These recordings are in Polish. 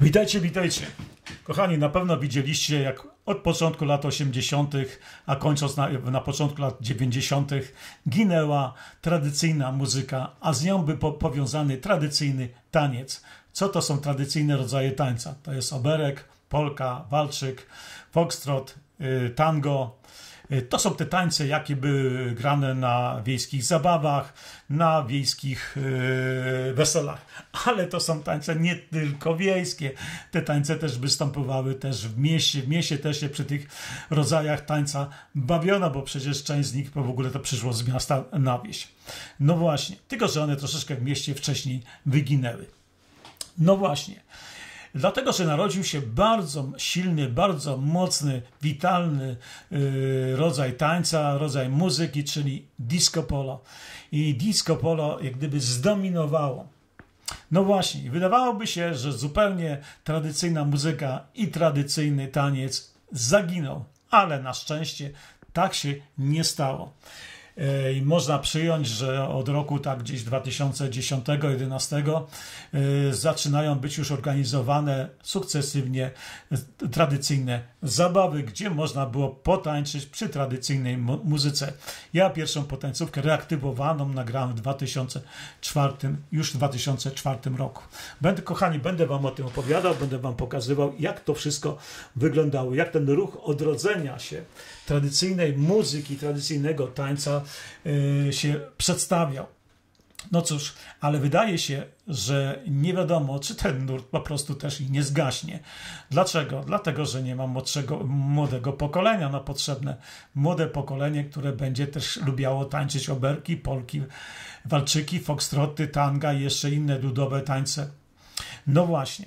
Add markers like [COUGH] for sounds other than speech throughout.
Witajcie, witajcie. Kochani, na pewno widzieliście, jak od początku lat 80., a kończąc na, na początku lat 90., ginęła tradycyjna muzyka, a z nią był powiązany tradycyjny taniec. Co to są tradycyjne rodzaje tańca? To jest oberek, polka, walczyk, foxtrot, yy, tango. Y, to są te tańce, jakie były grane na wiejskich zabawach, na wiejskich y, weselach. Ale to są tańce nie tylko wiejskie. Te tańce też występowały też w mieście. W mieście też się przy tych rodzajach tańca bawiono, bo przecież część z nich w ogóle to przyszło z miasta na wieś. No właśnie, tylko że one troszeczkę w mieście wcześniej wyginęły. No właśnie. Dlatego, że narodził się bardzo silny, bardzo mocny, witalny y, rodzaj tańca, rodzaj muzyki, czyli disco polo. I disco polo jak gdyby zdominowało. No właśnie, wydawałoby się, że zupełnie tradycyjna muzyka i tradycyjny taniec zaginął, ale na szczęście tak się nie stało i można przyjąć, że od roku tak gdzieś 2010-2011 y, zaczynają być już organizowane sukcesywnie tradycyjne zabawy, gdzie można było potańczyć przy tradycyjnej muzyce. Ja pierwszą potańcówkę reaktywowaną nagrałem w 2004, już w 2004 roku. Będę, kochani, będę Wam o tym opowiadał, będę Wam pokazywał, jak to wszystko wyglądało, jak ten ruch odrodzenia się tradycyjnej muzyki, tradycyjnego tańca Y, się przedstawiał. No cóż, ale wydaje się, że nie wiadomo, czy ten nurt po prostu też i nie zgaśnie. Dlaczego? Dlatego, że nie ma młodszego, młodego pokolenia. na no potrzebne młode pokolenie, które będzie też lubiało tańczyć oberki, polki, walczyki, foxtroty, tanga i jeszcze inne ludowe tańce. No właśnie.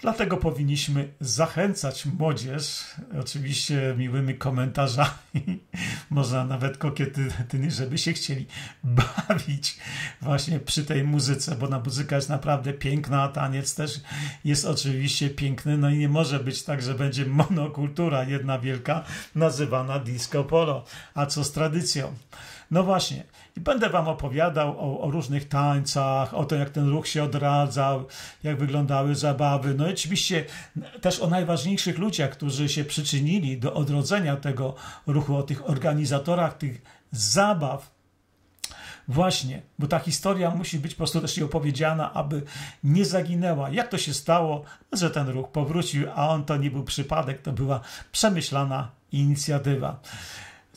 Dlatego powinniśmy zachęcać młodzież, oczywiście miłymi komentarzami, [LAUGHS] można nawet kokietyny, żeby się chcieli [LAUGHS] bawić właśnie przy tej muzyce, bo na muzyka jest naprawdę piękna, a taniec też jest oczywiście piękny, no i nie może być tak, że będzie monokultura jedna wielka nazywana disco polo. A co z tradycją? No właśnie, i będę Wam opowiadał o, o, różnych tańcach, o tym, jak ten ruch się odradzał, jak wyglądały zabawy. No i oczywiście też o najważniejszych ludziach, którzy się przyczynili do odrodzenia tego ruchu, o tych organizatorach tych zabaw Właśnie, bo ta historia musi być po prostu też opowiedziana, aby nie zaginęła. Jak to się stało, że ten ruch powrócił, a on to nie był przypadek, to była przemyślana inicjatywa.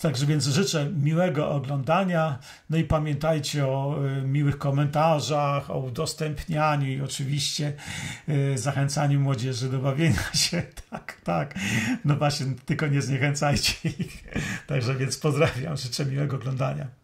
Także więc życzę miłego oglądania. No i pamiętajcie o e, miłych komentarzach, o udostępnianiu i oczywiście e, zachęcaniu młodzieży do bawienia [LAUGHS] się. Tak, tak. No właśnie, tylko nie zniechęcajcie ich. Także więc pozdrawiam, życzę miłego oglądania.